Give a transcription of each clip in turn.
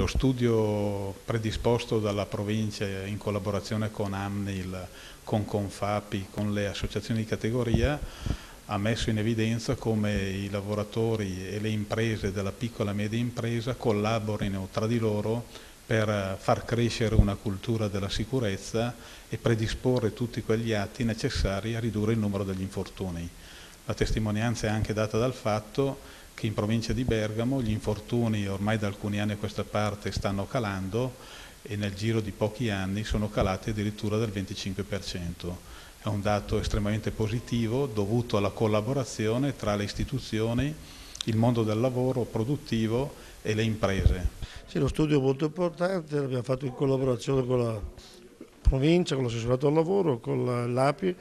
Lo studio predisposto dalla provincia in collaborazione con AMNIL, con Confapi, con le associazioni di categoria ha messo in evidenza come i lavoratori e le imprese della piccola e media impresa collaborino tra di loro per far crescere una cultura della sicurezza e predisporre tutti quegli atti necessari a ridurre il numero degli infortuni. La testimonianza è anche data dal fatto che in provincia di Bergamo gli infortuni ormai da alcuni anni a questa parte stanno calando e nel giro di pochi anni sono calati addirittura del 25%. È un dato estremamente positivo dovuto alla collaborazione tra le istituzioni, il mondo del lavoro produttivo e le imprese. Sì, lo studio è molto importante, l'abbiamo fatto in collaborazione con la provincia, con l'assessorato al lavoro, con l'API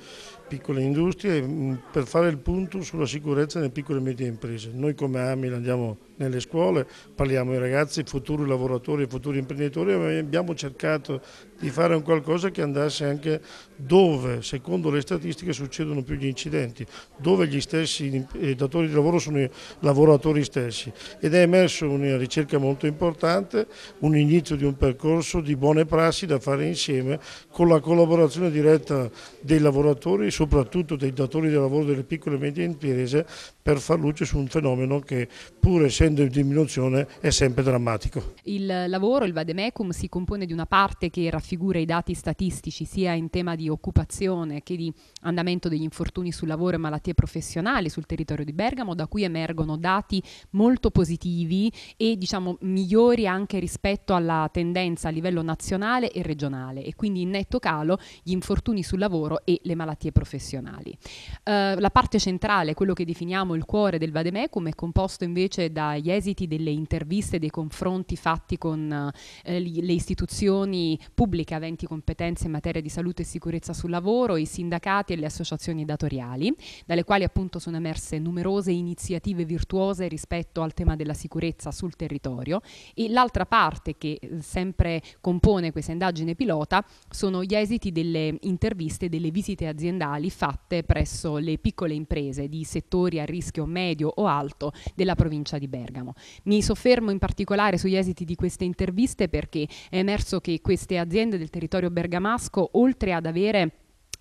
piccole industrie mm, per fare il punto sulla sicurezza nelle piccole e medie imprese. Noi come AMIL andiamo nelle scuole, parliamo ai ragazzi, futuri lavoratori, futuri imprenditori, ma abbiamo cercato di fare un qualcosa che andasse anche dove, secondo le statistiche, succedono più gli incidenti, dove gli stessi eh, datori di lavoro sono i lavoratori stessi. Ed è emerso una ricerca molto importante, un inizio di un percorso di buone prassi da fare insieme con la collaborazione diretta dei lavoratori soprattutto dei datori di lavoro delle piccole e medie imprese per far luce su un fenomeno che pur essendo in diminuzione è sempre drammatico. Il lavoro, il Vademecum, si compone di una parte che raffigura i dati statistici sia in tema di occupazione che di andamento degli infortuni sul lavoro e malattie professionali sul territorio di Bergamo, da cui emergono dati molto positivi e diciamo migliori anche rispetto alla tendenza a livello nazionale e regionale e quindi in netto calo gli infortuni sul lavoro e le malattie professionali. Uh, la parte centrale, quello che definiamo il il cuore del vademecum è composto invece dagli esiti delle interviste, dei confronti fatti con eh, le istituzioni pubbliche aventi competenze in materia di salute e sicurezza sul lavoro, i sindacati e le associazioni datoriali, dalle quali appunto sono emerse numerose iniziative virtuose rispetto al tema della sicurezza sul territorio e l'altra parte che eh, sempre compone questa indagine pilota sono gli esiti delle interviste e delle visite aziendali fatte presso le piccole imprese di settori a rischio rischio medio o alto della provincia di Bergamo. Mi soffermo in particolare sugli esiti di queste interviste perché è emerso che queste aziende del territorio bergamasco, oltre ad avere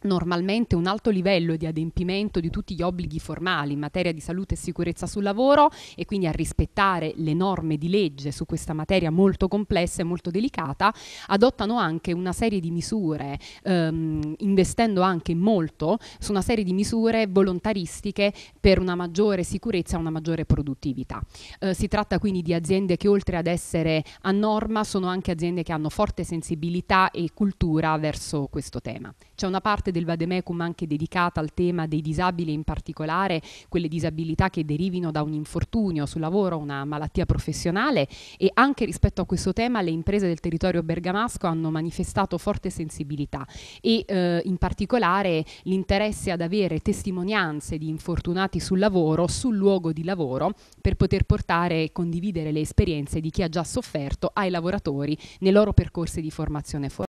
normalmente un alto livello di adempimento di tutti gli obblighi formali in materia di salute e sicurezza sul lavoro e quindi a rispettare le norme di legge su questa materia molto complessa e molto delicata, adottano anche una serie di misure, ehm, investendo anche molto su una serie di misure volontaristiche per una maggiore sicurezza e una maggiore produttività. Eh, si tratta quindi di aziende che oltre ad essere a norma sono anche aziende che hanno forte sensibilità e cultura verso questo tema. C'è una parte parte del Vademecum anche dedicata al tema dei disabili, in particolare quelle disabilità che derivino da un infortunio sul lavoro, una malattia professionale e anche rispetto a questo tema le imprese del territorio bergamasco hanno manifestato forte sensibilità e eh, in particolare l'interesse ad avere testimonianze di infortunati sul lavoro, sul luogo di lavoro, per poter portare e condividere le esperienze di chi ha già sofferto ai lavoratori nei loro percorsi di formazione. formale.